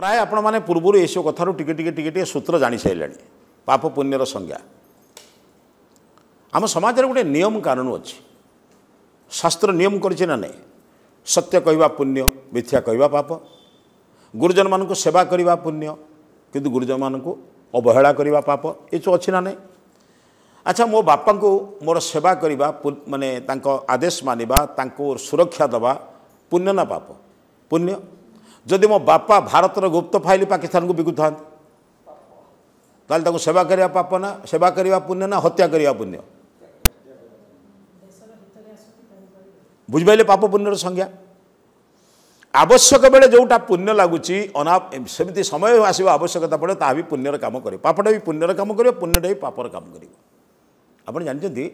ପ୍ରାୟ ଆପଣମାନେ ପୂର୍ବରୁ ଏସବୁ କଥାରୁ ଟିକେ ଟିକେ ଟିକେ ଟିକେ ସୂତ୍ର ଜାଣିସାରିଲେଣି ପାପ ପୁଣ୍ୟର ସଂଜ୍ଞା ଆମ ସମାଜରେ ଗୋଟେ ନିୟମ କାନୁନ ଅଛି ଶାସ୍ତ୍ର ନିୟମ କରିଛି ନା ନାହିଁ ସତ୍ୟ କହିବା ପୁଣ୍ୟ ମିଥ୍ୟା କହିବା ପାପ ଗୁରୁଜନମାନଙ୍କୁ ସେବା କରିବା ପୁଣ୍ୟ କିନ୍ତୁ ଗୁରୁଜନମାନଙ୍କୁ ଅବହେଳା କରିବା ପାପ ଏସବୁ ଅଛି ନା ନାହିଁ ଆଚ୍ଛା ମୋ ବାପାଙ୍କୁ ମୋର ସେବା କରିବା ମାନେ ତାଙ୍କ ଆଦେଶ ମାନିବା ତାଙ୍କୁ ସୁରକ୍ଷା ଦେବା ପୁଣ୍ୟ ନା ପାପ ପୁଣ୍ୟ ଯଦି ମୋ ବାପା ଭାରତର ଗୁପ୍ତ ଫାଇଲ୍ ପାକିସ୍ତାନକୁ ବିକୁଥାନ୍ତି ତାହେଲେ ତାଙ୍କୁ ସେବା କରିବା ପାପ ନା ସେବା କରିବା ପୁଣ୍ୟ ନା ହତ୍ୟା କରିବା ପୁଣ୍ୟ ବୁଝିପାରିଲେ ପାପ ପୁଣ୍ୟର ସଂଜ୍ଞା ଆବଶ୍ୟକ ବେଳେ ଯେଉଁଟା ପୁଣ୍ୟ ଲାଗୁଛି ଅନା ସେମିତି ସମୟ ଆସିବ ଆବଶ୍ୟକତା ପଡ଼େ ତାହା ବି ପୁଣ୍ୟର କାମ କରିବ ପାପଟା ବି ପୁଣ୍ୟର କାମ କରିବ ପୁଣ୍ୟଟା ବି ପାପର କାମ କରିବ ଆପଣ ଜାଣିଛନ୍ତି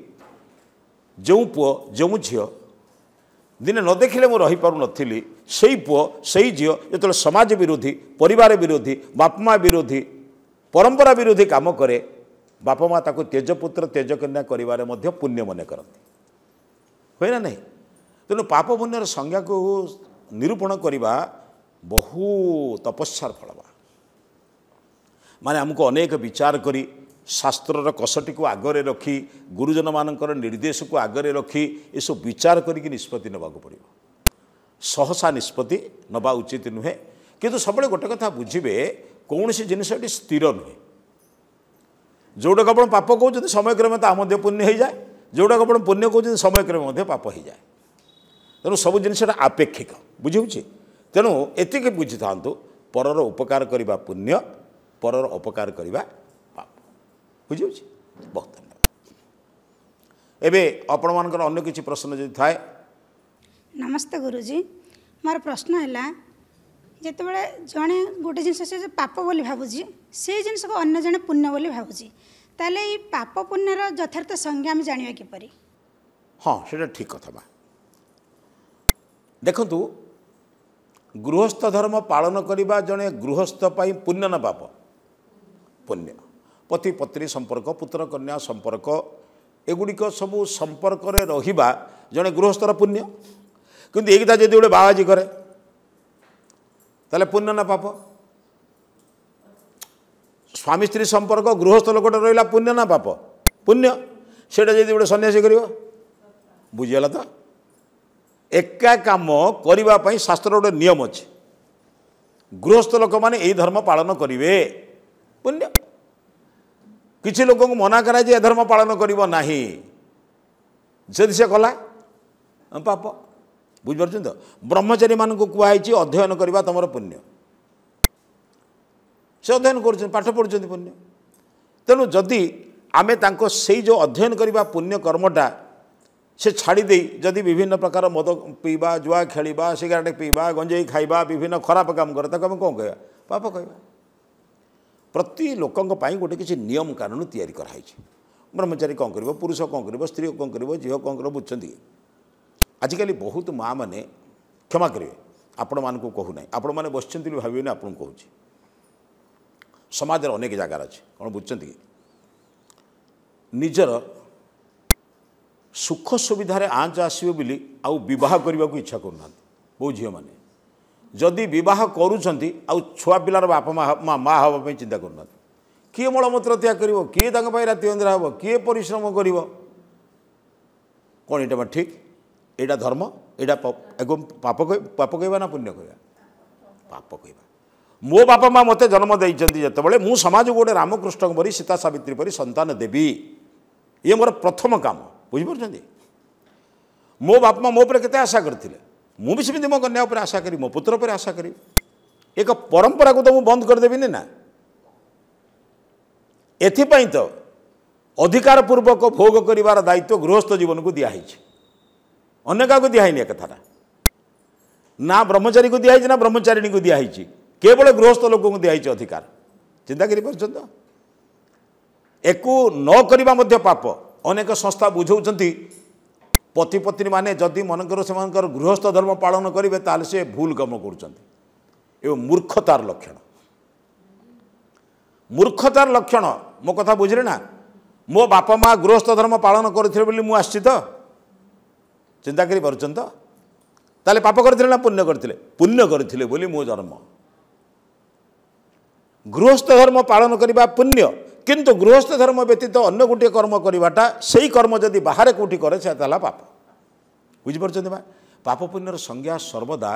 ଯେଉଁ ପୁଅ ଯେଉଁ ଝିଅ ଦିନେ ନ ଦେଖିଲେ ମୁଁ ରହିପାରୁନଥିଲି ସେଇ ପୁଅ ସେଇ ଝିଅ ଯେତେବେଳେ ସମାଜ ବିରୋଧୀ ପରିବାର ବିରୋଧୀ ବାପମା ବିରୋଧୀ ପରମ୍ପରା ବିରୋଧୀ କାମ କରେ ବାପମା ତାକୁ ତେଜପୁତ୍ର ତେଜକନ୍ୟା କରିବାରେ ମଧ୍ୟ ପୁଣ୍ୟ ମନେ କରନ୍ତି ହୁଏ ନା ନାହିଁ ତେଣୁ ପାପ ପୁଣ୍ୟର ସଂଜ୍ଞାକୁ ନିରୂପଣ କରିବା ବହୁ ତପସ୍ୟାର ଫଳବା ମାନେ ଆମକୁ ଅନେକ ବିଚାର କରି ଶାସ୍ତ୍ରର କଷଟିକୁ ଆଗରେ ରଖି ଗୁରୁଜନମାନଙ୍କର ନିର୍ଦ୍ଦେଶକୁ ଆଗରେ ରଖି ଏସବୁ ବିଚାର କରିକି ନିଷ୍ପତ୍ତି ନେବାକୁ ପଡ଼ିବ ସହସା ନିଷ୍ପତ୍ତି ନେବା ଉଚିତ ନୁହେଁ କିନ୍ତୁ ସବୁବେଳେ ଗୋଟେ କଥା ବୁଝିବେ କୌଣସି ଜିନିଷ ଏଠି ସ୍ଥିର ନୁହେଁ ଯେଉଁଟାକୁ ଆପଣ ପାପ କହୁଛନ୍ତି ସମୟକ୍ରମେ ତା ମଧ୍ୟ ପୁଣ୍ୟ ହୋଇଯାଏ ଯେଉଁଟାକୁ ଆପଣ ପୁଣ୍ୟ କହୁଛନ୍ତି ସମୟକ୍ରମେ ମଧ୍ୟ ପାପ ହୋଇଯାଏ ତେଣୁ ସବୁ ଜିନିଷଟା ଆପେକ୍ଷିକ ବୁଝିହେଉଛି ତେଣୁ ଏତିକି ବୁଝିଥାନ୍ତୁ ପରର ଉପକାର କରିବା ପୁଣ୍ୟ ପରର ଅପକାର କରିବା ବୁଝିହେଉଛି ବହୁତ ଧନ୍ୟବାଦ ଏବେ ଆପଣମାନଙ୍କର ଅନ୍ୟ କିଛି ପ୍ରଶ୍ନ ଯଦି ଥାଏ ନମସ୍ତେ ଗୁରୁଜୀ ମୋର ପ୍ରଶ୍ନ ହେଲା ଯେତେବେଳେ ଜଣେ ଗୋଟେ ଜିନିଷ ସେ ପାପ ବୋଲି ଭାବୁଛି ସେଇ ଜିନିଷକୁ ଅନ୍ୟ ଜଣେ ପୁଣ୍ୟ ବୋଲି ଭାବୁଛି ତାହେଲେ ଏଇ ପାପ ପୁଣ୍ୟର ଯଥାର୍ଥ ସଂଜ୍ଞା ଆମେ ଜାଣିବା କିପରି ହଁ ସେଇଟା ଠିକ୍ କଥା ବା ଦେଖନ୍ତୁ ଗୃହସ୍ଥ ଧର୍ମ ପାଳନ କରିବା ଜଣେ ଗୃହସ୍ଥ ପାଇଁ ପୁଣ୍ୟ ନା ପାପ ପୁଣ୍ୟ ପତି ପତ୍ନୀ ସମ୍ପର୍କ ପୁତ୍ରକନ୍ୟା ସମ୍ପର୍କ ଏଗୁଡ଼ିକ ସବୁ ସମ୍ପର୍କରେ ରହିବା ଜଣେ ଗୃହସ୍ଥର ପୁଣ୍ୟ କିନ୍ତୁ ଏଇଟା ଯଦି ଗୋଟେ ବାବାଜି କରେ ତାହେଲେ ପୁଣ୍ୟ ନା ପାପ ସ୍ୱାମୀ ସ୍ତ୍ରୀ ସମ୍ପର୍କ ଗୃହସ୍ଥ ଲୋକଟେ ରହିଲା ପୁଣ୍ୟ ନା ପାପ ପୁଣ୍ୟ ସେଇଟା ଯଦି ଗୋଟେ ସନ୍ନ୍ୟାସୀ କରିବ ବୁଝିଗଲା ତ ଏକା କାମ କରିବା ପାଇଁ ଶାସ୍ତ୍ର ଗୋଟେ ନିୟମ ଅଛି ଗୃହସ୍ଥ ଲୋକମାନେ ଏହି ଧର୍ମ ପାଳନ କରିବେ ପୁଣ୍ୟ କିଛି ଲୋକଙ୍କୁ ମନା କରାଯାଏ ଏ ଧର୍ମ ପାଳନ କରିବ ନାହିଁ ଯଦି ସେ କଲା ପାପ ବୁଝିପାରୁଛନ୍ତି ତ ବ୍ରହ୍ମଚାରୀମାନଙ୍କୁ କୁହାହେଇଛି ଅଧ୍ୟୟନ କରିବା ତୁମର ପୁଣ୍ୟ ସେ ଅଧ୍ୟୟନ କରୁଛନ୍ତି ପାଠ ପଢ଼ୁଛନ୍ତି ପୁଣ୍ୟ ତେଣୁ ଯଦି ଆମେ ତାଙ୍କ ସେଇ ଯେଉଁ ଅଧ୍ୟୟନ କରିବା ପୁଣ୍ୟ କର୍ମଟା ସେ ଛାଡ଼ିଦେଇ ଯଦି ବିଭିନ୍ନ ପ୍ରକାର ମଦ ପିଇବା ଜୁଆ ଖେଳିବା ସିଗାରେଟ୍ ପିଇବା ଗଞ୍ଜେଇ ଖାଇବା ବିଭିନ୍ନ ଖରାପ କାମ କରେ ତାକୁ ଆମେ କ'ଣ କହିବା ପାପ କହିବା ପ୍ରତି ଲୋକଙ୍କ ପାଇଁ ଗୋଟେ କିଛି ନିୟମ କାନୁନ ତିଆରି କରାହେଇଛି ବ୍ରହ୍ମଚାରୀ କ'ଣ କରିବ ପୁରୁଷ କ'ଣ କରିବ ସ୍ତ୍ରୀ କ'ଣ କରିବ ଝିଅ କ'ଣ କରିବ ବୁଝୁଛନ୍ତି ଆଜିକାଲି ବହୁତ ମାଆମାନେ କ୍ଷମା କରିବେ ଆପଣମାନଙ୍କୁ କହୁନାହିଁ ଆପଣମାନେ ବସିଛନ୍ତି ବୋଲି ଭାବିବେନି ଆପଣଙ୍କୁ କହୁଛି ସମାଜରେ ଅନେକ ଜାଗାରେ ଅଛି କ'ଣ ବୁଝୁଛନ୍ତି କି ନିଜର ସୁଖ ସୁବିଧାରେ ଆଞ୍ଚ ଆସିବ ବୋଲି ଆଉ ବିବାହ କରିବାକୁ ଇଚ୍ଛା କରୁନାହାନ୍ତି ବହୁ ଝିଅମାନେ ଯଦି ବିବାହ କରୁଛନ୍ତି ଆଉ ଛୁଆ ପିଲାର ବାପା ମା' ହେବା ପାଇଁ ଚିନ୍ତା କରୁନାହାନ୍ତି କିଏ ମଳମୂତ୍ର ତ୍ୟାଗ କରିବ କିଏ ତାଙ୍କ ପାଇଁ ରାତି ଅନ୍ଦ୍ରା ହେବ କିଏ ପରିଶ୍ରମ କରିବ କ'ଣ ଏଇଟା ବା ଠିକ୍ ଏଇଟା ଧର୍ମ ଏଇଟା ପାପ ପାପ କହିବା ନା ପୁଣ୍ୟ କହିବା ପାପ କହିବା ମୋ ବାପା ମା' ମୋତେ ଜନ୍ମ ଦେଇଛନ୍ତି ଯେତେବେଳେ ମୁଁ ସମାଜକୁ ଗୋଟେ ରାମକୃଷ୍ଣଙ୍କ ପରି ସୀତା ସାବିତ୍ରୀ ପରି ସନ୍ତାନ ଦେବି ଇଏ ମୋର ପ୍ରଥମ କାମ ବୁଝିପାରୁଛନ୍ତି ମୋ ବାପା ମା' ମୋ ଉପରେ କେତେ ଆଶା କରିଥିଲେ ମୁଁ ବି ସେମିତି ମୋ କନ୍ୟା ଉପରେ ଆଶା କରିବି ମୋ ପୁତ୍ର ଉପରେ ଆଶା କରିବି ଏକ ପରମ୍ପରାକୁ ତ ମୁଁ ବନ୍ଦ କରିଦେବିନି ନା ଏଥିପାଇଁ ତ ଅଧିକାର ପୂର୍ବକ ଭୋଗ କରିବାର ଦାୟିତ୍ୱ ଗୃହସ୍ଥ ଜୀବନକୁ ଦିଆହେଇଛି ଅନ୍ୟ କାହାକୁ ଦିଆହେଇନି ଏକଥାଟା ନା ବ୍ରହ୍ମଚାରୀଙ୍କୁ ଦିଆହେଇଛି ନା ବ୍ରହ୍ମଚାରିଣୀଙ୍କୁ ଦିଆହେଇଛି କେବଳ ଗୃହସ୍ଥ ଲୋକଙ୍କୁ ଦିଆହେଇଛି ଅଧିକାର ଚିନ୍ତା କରିପାରୁଛନ୍ତି ତ ଏକୁ ନ କରିବା ମଧ୍ୟ ପାପ ଅନେକ ସଂସ୍ଥା ବୁଝାଉଛନ୍ତି ପତି ପତ୍ନୀମାନେ ଯଦି ମନେକର ସେମାନଙ୍କର ଗୃହସ୍ଥ ଧର୍ମ ପାଳନ କରିବେ ତାହେଲେ ସେ ଭୁଲ କାମ କରୁଛନ୍ତି ଏବଂ ମୂର୍ଖତାର ଲକ୍ଷଣ ମୂର୍ଖତାର ଲକ୍ଷଣ ମୋ କଥା ବୁଝିଲେ ନା ମୋ ବାପା ମା' ଗୃହସ୍ଥ ଧର୍ମ ପାଳନ କରିଥିଲେ ବୋଲି ମୁଁ ଆସିଛି ତ ଚିନ୍ତା କରି ପାରୁଛନ୍ତି ତ ତାହେଲେ ପାପ କରିଥିଲେ ନା ପୁଣ୍ୟ କରିଥିଲେ ପୁଣ୍ୟ କରିଥିଲେ ବୋଲି ମୋ ଜନ୍ମ ଗୃହସ୍ଥ ଧର୍ମ ପାଳନ କରିବା ପୁଣ୍ୟ କିନ୍ତୁ ଗୃହସ୍ଥ ଧର୍ମ ବ୍ୟତୀତ ଅନ୍ୟ ଗୋଟିଏ କର୍ମ କରିବାଟା ସେଇ କର୍ମ ଯଦି ବାହାରେ କେଉଁଠି କରେ ସେ ତାହେଲେ ପାପ ବୁଝିପାରୁଛନ୍ତି ବା ପାପପୁଣ୍ୟର ସଂଜ୍ଞା ସର୍ବଦା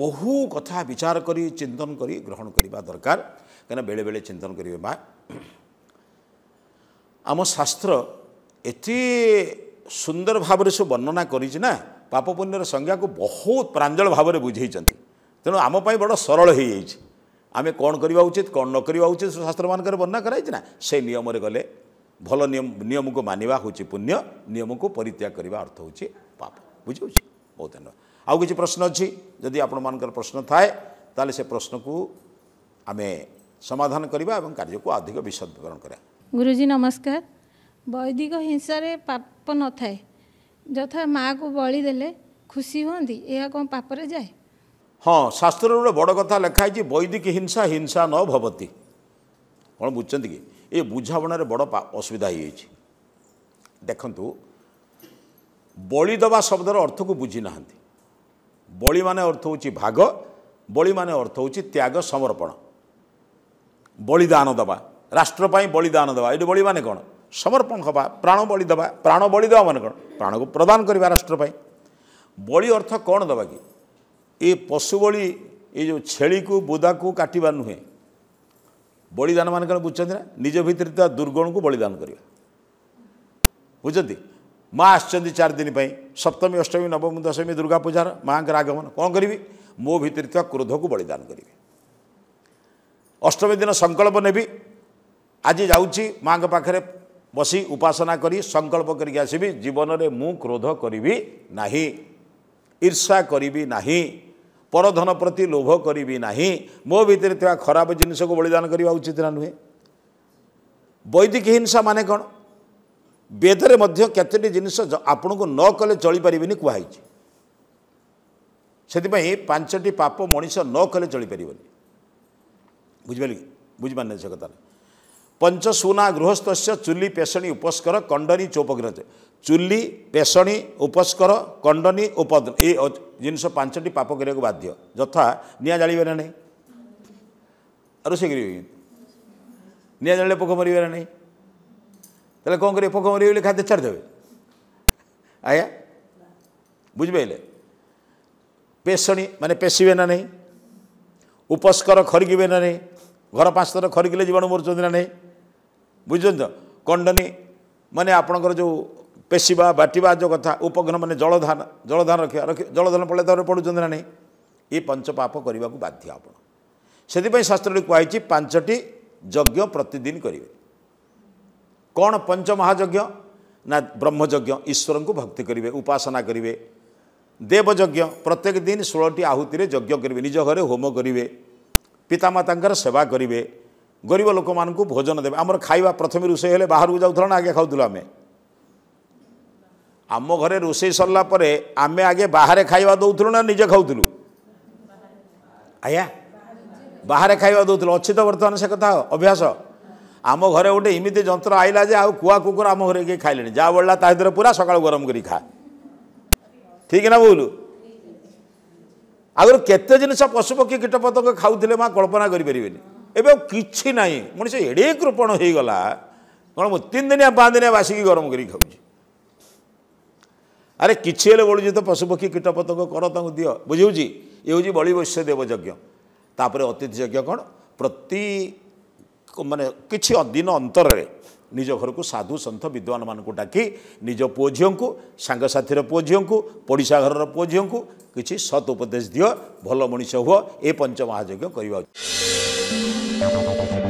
ବହୁ କଥା ବିଚାର କରି ଚିନ୍ତନ କରି ଗ୍ରହଣ କରିବା ଦରକାର କାହିଁକିନା ବେଳେବେଳେ ଚିନ୍ତନ କରିବେ ମା ଆମ ଶାସ୍ତ୍ର ଏତେ ସୁନ୍ଦର ଭାବରେ ସବୁ ବର୍ଣ୍ଣନା କରିଛି ନା ପାପ ପୁଣ୍ୟର ସଂଜ୍ଞାକୁ ବହୁତ ପ୍ରାଞ୍ଜଳ ଭାବରେ ବୁଝେଇଛନ୍ତି ତେଣୁ ଆମ ପାଇଁ ବଡ଼ ସରଳ ହୋଇଯାଇଛି ଆମେ କ'ଣ କରିବା ଉଚିତ କ'ଣ ନ କରିବା ଉଚିତ ସେ ଶାସ୍ତ୍ରମାନଙ୍କରେ ବର୍ଣ୍ଣନା କରାଯାଇଛି ନା ସେ ନିୟମରେ ଗଲେ ଭଲ ନିୟମ ନିୟମକୁ ମାନିବା ହେଉଛି ପୁଣ୍ୟ ନିୟମକୁ ପରିତ୍ୟାଗ କରିବା ଅର୍ଥ ହେଉଛି ପାପ ବୁଝିହେଉଛି ବହୁତ ଧନ୍ୟବାଦ ଆଉ କିଛି ପ୍ରଶ୍ନ ଅଛି ଯଦି ଆପଣମାନଙ୍କର ପ୍ରଶ୍ନ ଥାଏ ତାହେଲେ ସେ ପ୍ରଶ୍ନକୁ ଆମେ ସମାଧାନ କରିବା ଏବଂ କାର୍ଯ୍ୟକୁ ଅଧିକ ବିଶଦ ବିବରଣ କରିବା ଗୁରୁଜୀ ନମସ୍କାର ବୈଦିକ ହିଂସାରେ ପାପ ନଥାଏ ଯଥା ମାଆକୁ ବଳି ଦେଲେ ଖୁସି ହୁଅନ୍ତି ଏହା କ'ଣ ପାପରେ ଯାଏ ହଁ ଶାସ୍ତ୍ରରେ ଗୋଟେ ବଡ଼ କଥା ଲେଖା ହେଇଛି ବୈଦିକ ହିଂସା ହିଂସା ନ ଭବତୀ କ'ଣ ବୁଝୁଛନ୍ତି କି ଏ ବୁଝାମଣାରେ ବଡ଼ ଅସୁବିଧା ହେଇଯାଇଛି ଦେଖନ୍ତୁ ବଳି ଦେବା ଶବ୍ଦର ଅର୍ଥକୁ ବୁଝିନାହାନ୍ତି ବଳି ମାନେ ଅର୍ଥ ହେଉଛି ଭାଗ ବଳି ମାନେ ଅର୍ଥ ହେଉଛି ତ୍ୟାଗ ସମର୍ପଣ ବଳିଦାନ ଦେବା ରାଷ୍ଟ୍ର ପାଇଁ ବଳିଦାନ ଦେବା ଏଇଠି ବଳି ମାନେ କ'ଣ ସମର୍ପଣ ହେବା ପ୍ରାଣ ବଳି ଦେବା ପ୍ରାଣ ବଳି ଦେବା ମାନେ କ'ଣ ପ୍ରାଣକୁ ପ୍ରଦାନ କରିବା ରାଷ୍ଟ୍ର ପାଇଁ ବଳି ଅର୍ଥ କ'ଣ ଦେବା କି ଏ ବଳି ଏ ଯେଉଁ ଛେଳିକୁ ବୁଦାକୁ କାଟିବା ନୁହେଁ ବଳିଦାନ ମାନେ କ'ଣ ବୁଝୁଛନ୍ତି ନା ନିଜ ଭିତରେ ଥିବା ଦୁର୍ଗଣକୁ ବଳିଦାନ କରିବା ବୁଝନ୍ତି ମା ଆସିଛନ୍ତି ଚାରି ଦିନ ପାଇଁ ସପ୍ତମୀ ଅଷ୍ଟମୀ ନବମୀ ଦଶମୀ ଦୁର୍ଗା ପୂଜାର ମାଆଙ୍କର ଆଗମନ କ'ଣ କରିବି ମୋ ଭିତରେ ଥିବା କ୍ରୋଧକୁ ବଳିଦାନ କରିବି ଅଷ୍ଟମୀ ଦିନ ସଂକଳ୍ପ ନେବି ଆଜି ଯାଉଛି ମାଆଙ୍କ ପାଖରେ ବସି ଉପାସନା କରି ସଂକଳ୍ପ କରିକି ଆସିବି ଜୀବନରେ ମୁଁ କ୍ରୋଧ କରିବି ନାହିଁ ଈର୍ଷା କରିବି ନାହିଁ ପରଧନ ପ୍ରତି ଲୋଭ କରିବି ନାହିଁ ମୋ ଭିତରେ ଥିବା ଖରାପ ଜିନିଷକୁ ବଳିଦାନ କରିବା ଉଚିତ ନା ନୁହେଁ ବୈଦିକ ହିଂସା ମାନେ କ'ଣ ବେଦରେ ମଧ୍ୟ କେତୋଟି ଜିନିଷ ଆପଣଙ୍କୁ ନ କଲେ ଚଳିପାରିବେନି କୁହାହେଇଛି ସେଥିପାଇଁ ପାଞ୍ଚଟି ପାପ ମଣିଷ ନ କଲେ ଚଳିପାରିବନି ବୁଝିପାରିଲି ବୁଝିପାରିନି ସେ କଥାରେ ପଞ୍ଚ ସୁନା ଗୃହସ୍ଥ ଚୁଲି ପେଷଣୀ ଉପସ୍କର କଣ୍ଡନୀ ଚୌପଗ୍ରହ ଚୁଲି ପେଷଣୀ ଉପସ୍କର କଣ୍ଡନୀ ଉପ ଏ ଜିନିଷ ପାଞ୍ଚଟି ପାପ କରିବାକୁ ବାଧ୍ୟ ଯଥା ନିଆଁ ଜାଳିବେ ନା ନାହିଁ ରୋଷେଇ କରିବେ ନିଆଁ ଜାଳିଲେ ପୋକ ମରିବେ ନା ନାହିଁ ତାହେଲେ କ'ଣ କରିବେ ପୋକ ମରିବେ ବୋଲି ଖାଦ୍ୟ ଛାଡ଼ିଦେବେ ଆଜ୍ଞା ବୁଝିପାରିଲେ ପେଷଣୀ ମାନେ ପେଶିବେ ନା ନାହିଁ ଉପସ୍କର ଖରିକିବେ ନା ନାହିଁ ଘର ପାଞ୍ଚ ଥର ଖରିକିଲେ ଜୀବାଣୁ ମରୁଛନ୍ତି ନା ନାହିଁ ବୁଝୁଛନ୍ତି ତ କଣ୍ଡନୀ ମାନେ ଆପଣଙ୍କର ଯେଉଁ ପେଶିବା ବାଟିବା ଯେଉଁ କଥା ଉପଗ୍ରହ ମାନେ ଜଳଧାନ ଜଳଧାନ ରଖିବା ରଖି ଜଳଧାନ ପଳେଇ ତାପରେ ପଡ଼ୁଛନ୍ତି ନା ନାହିଁ ଏ ପଞ୍ଚପାପ କରିବାକୁ ବାଧ୍ୟ ଆପଣ ସେଥିପାଇଁ ଶାସ୍ତ୍ରରେ କୁହାହେଇଛି ପାଞ୍ଚଟି ଯଜ୍ଞ ପ୍ରତିଦିନ କରିବେ କ'ଣ ପଞ୍ଚମହାଯଜ୍ଞ ନା ବ୍ରହ୍ମଯଜ୍ଞ ଈଶ୍ୱରଙ୍କୁ ଭକ୍ତି କରିବେ ଉପାସନା କରିବେ ଦେବଯଜ୍ଞ ପ୍ରତ୍ୟେକ ଦିନ ଷୋହଳଟି ଆହୁତିରେ ଯଜ୍ଞ କରିବେ ନିଜ ଘରେ ହୋମ କରିବେ ପିତାମାତାଙ୍କର ସେବା କରିବେ ଗରିବ ଲୋକମାନଙ୍କୁ ଭୋଜନ ଦେବେ ଆମର ଖାଇବା ପ୍ରଥମେ ରୋଷେଇ ହେଲେ ବାହାରକୁ ଯାଉଥିଲ ନା ଆଗେ ଖାଉଥିଲୁ ଆମେ ଆମ ଘରେ ରୋଷେଇ ସରିଲା ପରେ ଆମେ ଆଗେ ବାହାରେ ଖାଇବା ଦେଉଥିଲୁ ନା ନିଜେ ଖାଉଥିଲୁ ଆଜ୍ଞା ବାହାରେ ଖାଇବା ଦେଉଥିଲୁ ଅଛି ତ ବର୍ତ୍ତମାନ ସେ କଥା ଅଭ୍ୟାସ ଆମ ଘରେ ଗୋଟେ ଏମିତି ଯନ୍ତ୍ର ଆଇଲା ଯେ ଆଉ କୁଆ କୁକୁର ଆମ ଘରେ କିଏ ଖାଇଲେଣି ଯାହା ବଳିଲା ତା ଭିତରେ ପୁରା ସକାଳୁ ଗରମ କରି ଖା ଠିକ୍ ନା ବୋଉଲୁ ଆଗରୁ କେତେ ଜିନିଷ ପଶୁପକ୍ଷୀ କୀଟପତଙ୍ଗ ଖାଉଥିଲେ ମା କଳ୍ପନା କରିପାରିବେନି ଏବେ ଆଉ କିଛି ନାହିଁ ମଣିଷ ଏଡ଼େ କୃପଣ ହେଇଗଲା କ'ଣ ମୁଁ ତିନି ଦିନିଆ ପାଞ୍ଚ ଦିନିଆ ବାସିକି ଗରମ କରିକି ଖାଉଛି ଆରେ କିଛି ହେଲେ ବଳୁଛି ତ ପଶୁପକ୍ଷୀ କୀଟପତଙ୍ଗ କର ତାଙ୍କୁ ଦିଅ ବୁଝି ହେଉଛି ଏ ହେଉଛି ବଳିବୈଶ୍ୟ ଦେବଯଜ୍ଞ ତାପରେ ଅତିଥି ଯଜ୍ଞ କ'ଣ ପ୍ରତି ମାନେ କିଛି ଦିନ ଅନ୍ତରରେ ନିଜ ଘରକୁ ସାଧୁ ସନ୍ଥ ବିଦ୍ୱାନମାନଙ୍କୁ ଡାକି ନିଜ ପୁଅ ଝିଅଙ୍କୁ ସାଙ୍ଗସାଥିର ପୁଅ ଝିଅଙ୍କୁ ପଡ଼ିଶା ଘରର ପୁଅ ଝିଅଙ୍କୁ କିଛି ସତ୍ ଉପଦେଶ ଦିଅ ଭଲ ମଣିଷ ହୁଅ ଏ ପଞ୍ଚ କରିବା ଉଚିତ